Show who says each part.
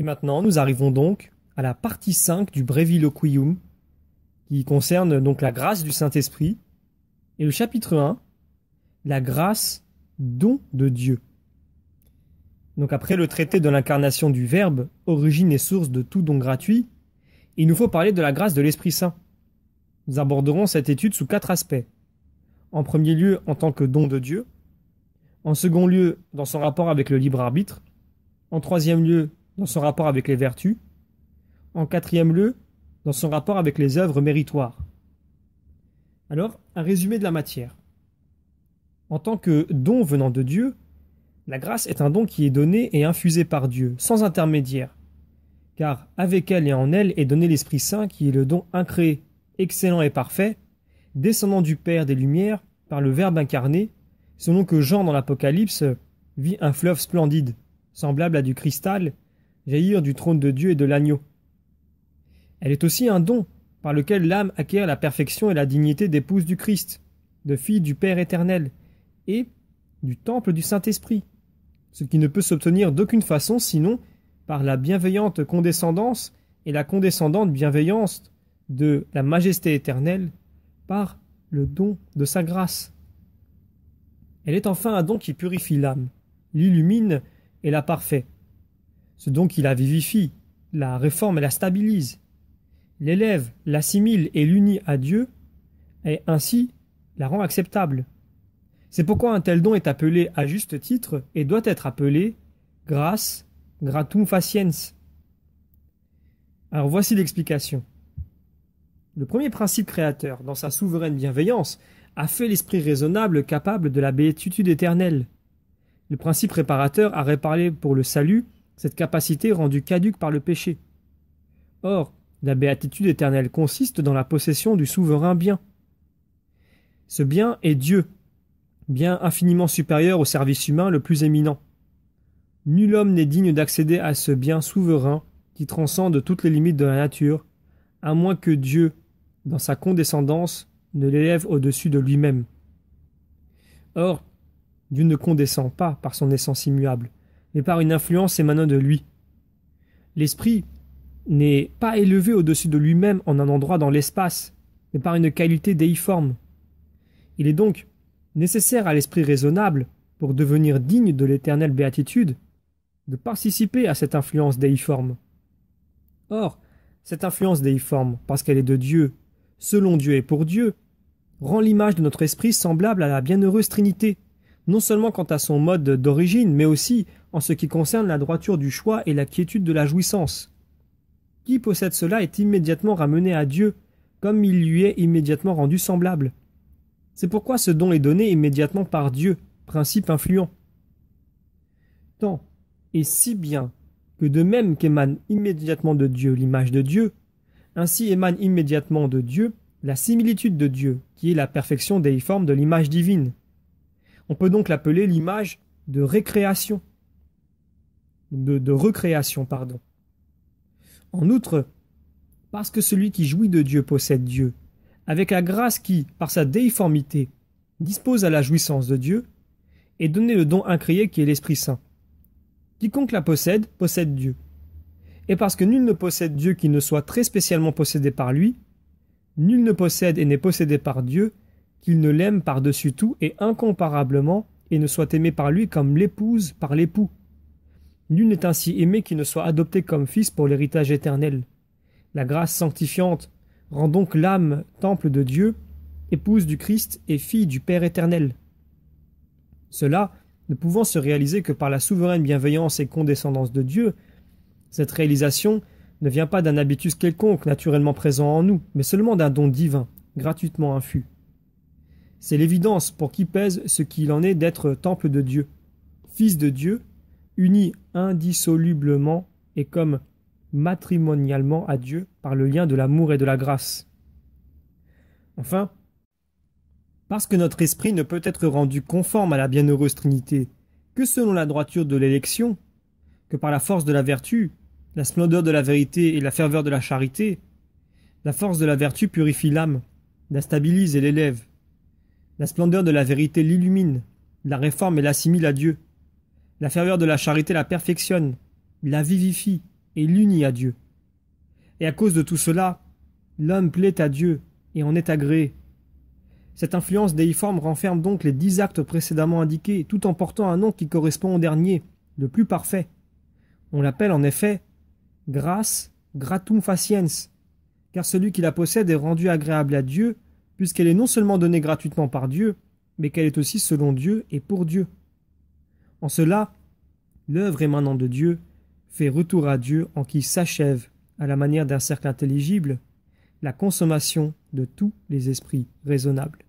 Speaker 1: Et maintenant, nous arrivons donc à la partie 5 du Breviloquium, qui concerne donc la grâce du Saint-Esprit, et le chapitre 1, la grâce don de Dieu. Donc après le traité de l'incarnation du Verbe, origine et source de tout don gratuit, il nous faut parler de la grâce de l'Esprit Saint. Nous aborderons cette étude sous quatre aspects. En premier lieu, en tant que don de Dieu. En second lieu, dans son rapport avec le libre arbitre. En troisième lieu, dans son rapport avec les vertus. En quatrième lieu, dans son rapport avec les œuvres méritoires. Alors, un résumé de la matière. En tant que don venant de Dieu, la grâce est un don qui est donné et infusé par Dieu, sans intermédiaire, car avec elle et en elle est donné l'Esprit Saint qui est le don incréé, excellent et parfait, descendant du Père des Lumières par le Verbe incarné, selon que Jean dans l'Apocalypse vit un fleuve splendide, semblable à du cristal, jaillir du trône de Dieu et de l'agneau. Elle est aussi un don par lequel l'âme acquiert la perfection et la dignité d'épouse du Christ, de fille du Père éternel, et du temple du Saint-Esprit, ce qui ne peut s'obtenir d'aucune façon sinon par la bienveillante condescendance et la condescendante bienveillance de la majesté éternelle, par le don de sa grâce. Elle est enfin un don qui purifie l'âme, l'illumine et la parfait, ce don qui la vivifie, la réforme et la stabilise. L'élève l'assimile et l'unit à Dieu, et ainsi la rend acceptable. C'est pourquoi un tel don est appelé à juste titre et doit être appelé grâce gratum faciens. Alors voici l'explication. Le premier principe créateur, dans sa souveraine bienveillance, a fait l'esprit raisonnable capable de la béatitude éternelle. Le principe réparateur a réparé pour le salut cette capacité rendue caduque par le péché. Or, la béatitude éternelle consiste dans la possession du souverain bien. Ce bien est Dieu, bien infiniment supérieur au service humain le plus éminent. Nul homme n'est digne d'accéder à ce bien souverain qui transcende toutes les limites de la nature, à moins que Dieu, dans sa condescendance, ne l'élève au-dessus de lui-même. Or, Dieu ne condescend pas par son essence immuable, mais par une influence émanant de lui. L'esprit n'est pas élevé au-dessus de lui-même en un endroit dans l'espace, mais par une qualité déiforme. Il est donc nécessaire à l'esprit raisonnable, pour devenir digne de l'éternelle béatitude, de participer à cette influence déiforme. Or, cette influence déiforme, parce qu'elle est de Dieu, selon Dieu et pour Dieu, rend l'image de notre esprit semblable à la bienheureuse Trinité, non seulement quant à son mode d'origine, mais aussi en ce qui concerne la droiture du choix et la quiétude de la jouissance. Qui possède cela est immédiatement ramené à Dieu, comme il lui est immédiatement rendu semblable. C'est pourquoi ce don est donné immédiatement par Dieu, principe influent. Tant et si bien que de même qu'émane immédiatement de Dieu l'image de Dieu, ainsi émane immédiatement de Dieu la similitude de Dieu, qui est la perfection déiforme de l'image divine. On peut donc l'appeler l'image de récréation, de, recréation, pardon. En outre, parce que celui qui jouit de Dieu possède Dieu, avec la grâce qui, par sa déformité, dispose à la jouissance de Dieu, est donné le don incréé qui est l'Esprit Saint. Quiconque la possède, possède Dieu. Et parce que nul ne possède Dieu qui ne soit très spécialement possédé par lui, nul ne possède et n'est possédé par Dieu qu'il ne l'aime par-dessus tout et incomparablement, et ne soit aimé par lui comme l'épouse par l'époux. Nul n'est ainsi aimé qui ne soit adopté comme fils pour l'héritage éternel. La grâce sanctifiante rend donc l'âme temple de Dieu, épouse du Christ et fille du Père éternel. Cela ne pouvant se réaliser que par la souveraine bienveillance et condescendance de Dieu, cette réalisation ne vient pas d'un habitus quelconque naturellement présent en nous, mais seulement d'un don divin, gratuitement infus. C'est l'évidence pour qui pèse ce qu'il en est d'être temple de Dieu, fils de Dieu, uni indissolublement et comme matrimonialement à Dieu par le lien de l'amour et de la grâce. Enfin, parce que notre esprit ne peut être rendu conforme à la bienheureuse Trinité que selon la droiture de l'élection, que par la force de la vertu, la splendeur de la vérité et la ferveur de la charité, la force de la vertu purifie l'âme, la stabilise et l'élève, la splendeur de la vérité l'illumine, la réforme et l'assimile à Dieu. La ferveur de la charité la perfectionne, la vivifie et l'unit à Dieu. Et à cause de tout cela, l'homme plaît à Dieu et en est agréé. Cette influence déiforme renferme donc les dix actes précédemment indiqués, tout en portant un nom qui correspond au dernier, le plus parfait. On l'appelle en effet grâce gratum faciens, car celui qui la possède est rendu agréable à Dieu puisqu'elle est non seulement donnée gratuitement par Dieu, mais qu'elle est aussi selon Dieu et pour Dieu. En cela, l'œuvre émanant de Dieu fait retour à Dieu en qui s'achève, à la manière d'un cercle intelligible, la consommation de tous les esprits raisonnables.